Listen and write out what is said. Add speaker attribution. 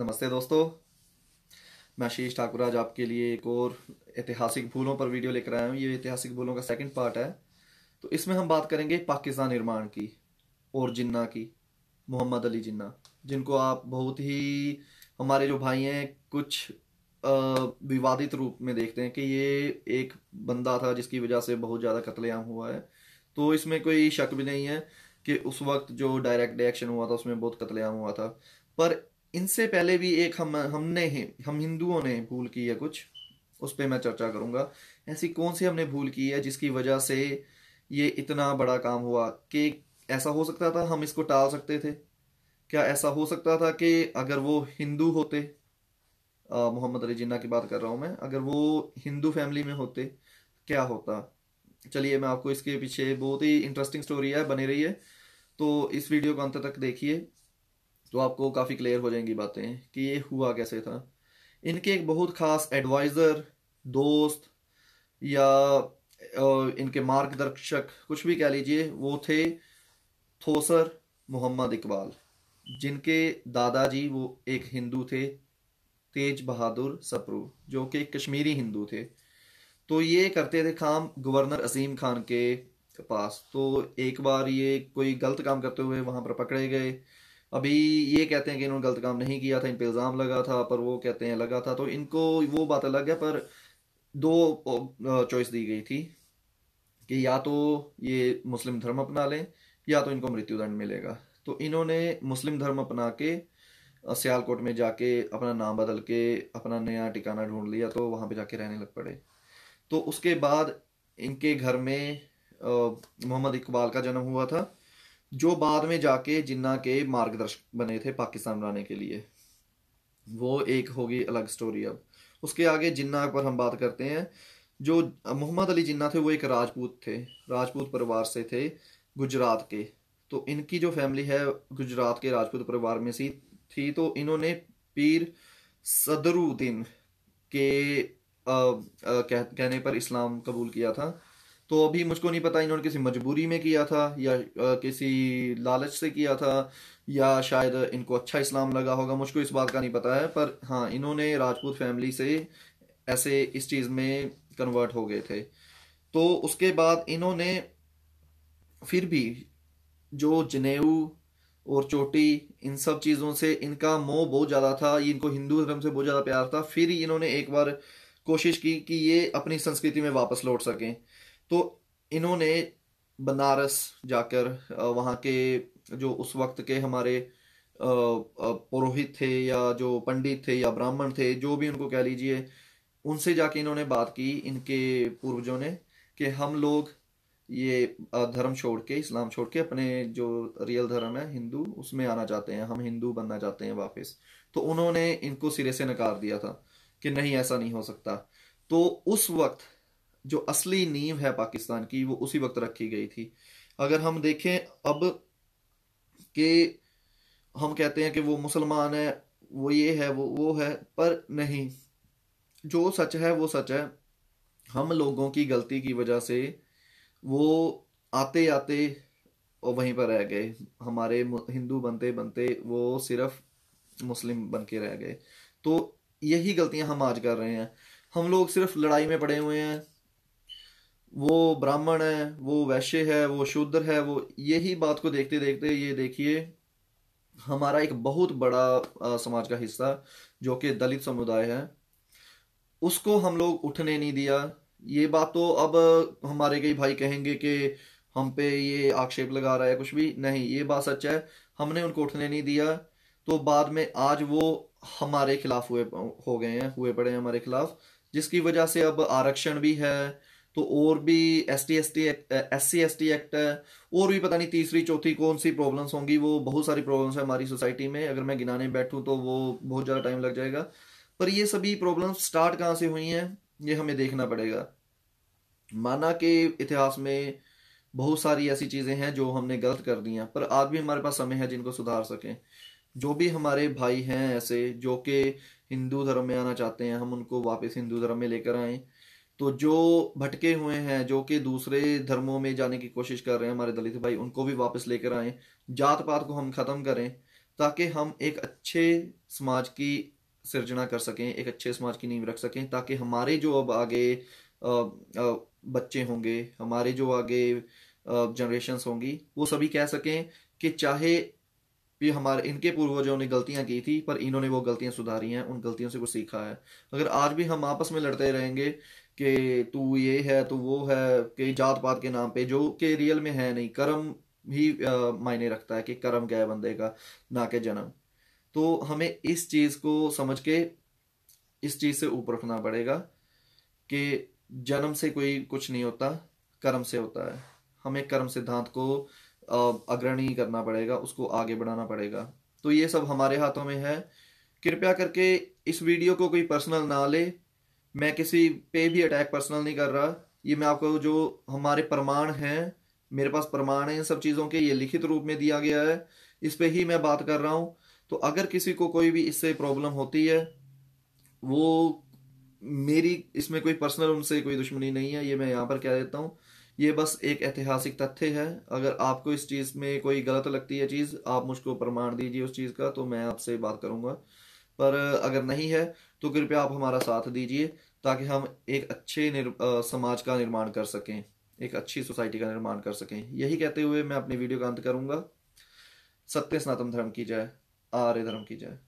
Speaker 1: नमस्ते दोस्तों मैं आशीष ठाकुर आज आपके लिए एक और ऐतिहासिक भूलों पर वीडियो लेकर आया हूँ ये ऐतिहासिक भूलों का सेकंड पार्ट है तो इसमें हम बात करेंगे पाकिस्तान निर्माण की और जिन्ना की मोहम्मद अली जिन्ना जिनको आप बहुत ही हमारे जो भाई हैं कुछ विवादित रूप में देखते हैं कि ये एक बंदा था जिसकी वजह से बहुत ज़्यादा कतलेआम हुआ है तो इसमें कोई शक भी नहीं है कि उस वक्त जो डायरेक्ट एक्शन हुआ था उसमें बहुत कतलेआम हुआ था पर इनसे पहले भी एक हम हमने हम हिंदुओं ने भूल की है कुछ उस पर मैं चर्चा करूंगा ऐसी कौन सी हमने भूल की है जिसकी वजह से ये इतना बड़ा काम हुआ कि ऐसा हो सकता था हम इसको टाल सकते थे क्या ऐसा हो सकता था कि अगर वो हिंदू होते मोहम्मद अली जिन्ना की बात कर रहा हूँ मैं अगर वो हिंदू फैमिली में होते क्या होता चलिए मैं आपको इसके पीछे बहुत ही इंटरेस्टिंग स्टोरी है बनी रही है तो इस वीडियो को अंत तक देखिए तो आपको काफ़ी क्लियर हो जाएंगी बातें कि ये हुआ कैसे था इनके एक बहुत खास एडवाइज़र दोस्त या इनके मार्गदर्शक कुछ भी कह लीजिए वो थे थोसर मोहम्मद इकबाल जिनके दादाजी वो एक हिंदू थे तेज बहादुर सप्रू जो कि कश्मीरी हिंदू थे तो ये करते थे काम गवर्नर असीम खान के पास तो एक बार ये कोई गलत काम करते हुए वहाँ पर पकड़े गए अभी ये कहते हैं कि इन्होंने गलत काम नहीं किया था इन पर इल्ज़ाम लगा था पर वो कहते हैं लगा था तो इनको वो बात अलग है पर दो चॉइस दी गई थी कि या तो ये मुस्लिम धर्म अपना लें या तो इनको मृत्युदंड मिलेगा तो इन्होंने मुस्लिम धर्म अपना के सियालकोट में जाके अपना नाम बदल के अपना नया टिकाना ढूंढ लिया तो वहाँ पे जाके रहने लग पड़े तो उसके बाद इनके घर में मोहम्मद इकबाल का जन्म हुआ था जो बाद में जाके जिन्ना के मार्गदर्शक बने थे पाकिस्तान बनाने के लिए वो एक होगी अलग स्टोरी अब उसके आगे जिन्ना पर हम बात करते हैं जो मोहम्मद अली जिन्ना थे वो एक राजपूत थे राजपूत परिवार से थे गुजरात के तो इनकी जो फैमिली है गुजरात के राजपूत परिवार में सी थी तो इन्होंने पीर सदरुद्दीन के आ, आ, कह, कहने पर इस्लाम कबूल किया था तो अभी मुझको नहीं पता इन्होंने किसी मजबूरी में किया था या किसी लालच से किया था या शायद इनको अच्छा इस्लाम लगा होगा मुझको इस बात का नहीं पता है पर हाँ इन्होंने राजपूत फैमिली से ऐसे इस चीज़ में कन्वर्ट हो गए थे तो उसके बाद इन्होंने फिर भी जो जनेऊ और चोटी इन सब चीज़ों से इनका मोह बहुत ज़्यादा था इनको हिंदू धर्म से बहुत ज़्यादा प्यार था फिर इन्होंने एक बार कोशिश की कि ये अपनी संस्कृति में वापस लौट सकें तो इन्होंने बनारस जाकर वहाँ के जो उस वक्त के हमारे पुरोहित थे या जो पंडित थे या ब्राह्मण थे जो भी उनको कह लीजिए उनसे जाके इन्होंने बात की इनके पूर्वजों ने कि हम लोग ये धर्म छोड़ के इस्लाम छोड़ के अपने जो रियल धर्म है हिंदू उसमें आना चाहते हैं हम हिंदू बनना चाहते हैं वापस तो उन्होंने इनको सिरे से नकार दिया था कि नहीं ऐसा नहीं हो सकता तो उस वक्त जो असली नींव है पाकिस्तान की वो उसी वक्त रखी गई थी अगर हम देखें अब कि हम कहते हैं कि वो मुसलमान है वो ये है वो वो है पर नहीं जो सच है वो सच है हम लोगों की गलती की वजह से वो आते आते और वहीं पर रह गए हमारे हिंदू बनते बनते वो सिर्फ मुस्लिम बन के रह गए तो यही गलतियां हम आज कर रहे हैं हम लोग सिर्फ लड़ाई में पड़े हुए हैं वो ब्राह्मण है वो वैश्य है वो शूद्र है वो यही बात को देखते देखते ये देखिए हमारा एक बहुत बड़ा आ, समाज का हिस्सा जो कि दलित समुदाय है उसको हम लोग उठने नहीं दिया ये बात तो अब हमारे कई भाई कहेंगे कि हम पे ये आक्षेप लगा रहा है कुछ भी नहीं ये बात सच है हमने उनको उठने नहीं दिया तो बाद में आज वो हमारे खिलाफ हुए हो गए हैं हुए पड़े हैं हमारे खिलाफ जिसकी वजह से अब आरक्षण भी है तो और भी S T S T act S C S T act है और भी पता नहीं तीसरी चौथी कौन सी प्रॉब्लम्स होंगी वो बहुत सारी प्रॉब्लम्स है हमारी सोसाइटी में अगर मैं गिनाने बैठूँ तो वो बहुत ज़्यादा टाइम लग जाएगा पर ये सभी प्रॉब्लम्स स्टार्ट कहाँ से हुई हैं ये हमें देखना पड़ेगा माना के इतिहास में बहुत सारी ऐसी चीज़ें हैं जो हमने गलत कर दी हैं पर आज भी हमारे पास समय है जिनको सुधार सकें जो भी हमारे भाई हैं ऐसे जो कि हिंदू धर्म में आना चाहते हैं हम उनको वापस हिंदू धर्म में लेकर आएं तो जो भटके हुए हैं जो कि दूसरे धर्मों में जाने की कोशिश कर रहे हैं हमारे दलित भाई उनको भी वापस लेकर आए जात पात को हम खत्म करें ताकि हम एक अच्छे समाज की सृजना कर सकें एक अच्छे समाज की नींव रख सकें ताकि हमारे जो अब आगे आ, आ, बच्चे होंगे हमारे जो आगे जनरेशन होंगी वो सभी कह सकें कि चाहे भी हमारे इनके पूर्वजों ने गलतियां की थी पर इन्होंने वो गलतियां सुधारी हैं उन गलतियों से कुछ सीखा है अगर आज भी हम आपस में लड़ते रहेंगे कि तू ये है तू वो है कि जात पात के नाम पे जो कि रियल में है नहीं कर्म ही मायने रखता है कि कर्म क्या है बंदे का ना के जन्म तो हमें इस चीज़ को समझ के इस चीज़ से ऊपर उठना पड़ेगा कि जन्म से कोई कुछ नहीं होता कर्म से होता है हमें कर्म सिद्धांत को अग्रणी करना पड़ेगा उसको आगे बढ़ाना पड़ेगा तो ये सब हमारे हाथों में है कृपया करके इस वीडियो को कोई पर्सनल ना ले मैं किसी पे भी अटैक पर्सनल नहीं कर रहा ये मैं आपको जो हमारे प्रमाण हैं मेरे पास प्रमाण हैं इन सब चीज़ों के ये लिखित रूप में दिया गया है इस पर ही मैं बात कर रहा हूँ तो अगर किसी को कोई भी इससे प्रॉब्लम होती है वो मेरी इसमें कोई पर्सनल उनसे कोई दुश्मनी नहीं है ये मैं यहाँ पर कह देता हूँ ये बस एक ऐतिहासिक तथ्य है अगर आपको इस चीज़ में कोई गलत लगती है चीज़ आप मुझको प्रमाण दीजिए उस चीज़ का तो मैं आपसे बात करूंगा पर अगर नहीं है तो कृपया आप हमारा साथ दीजिए ताकि हम एक अच्छे समाज का निर्माण कर सकें एक अच्छी सोसाइटी का निर्माण कर सकें यही कहते हुए मैं अपनी वीडियो का अंत करूंगा सत्य सनातन धर्म की जाए आर्य धर्म की जाए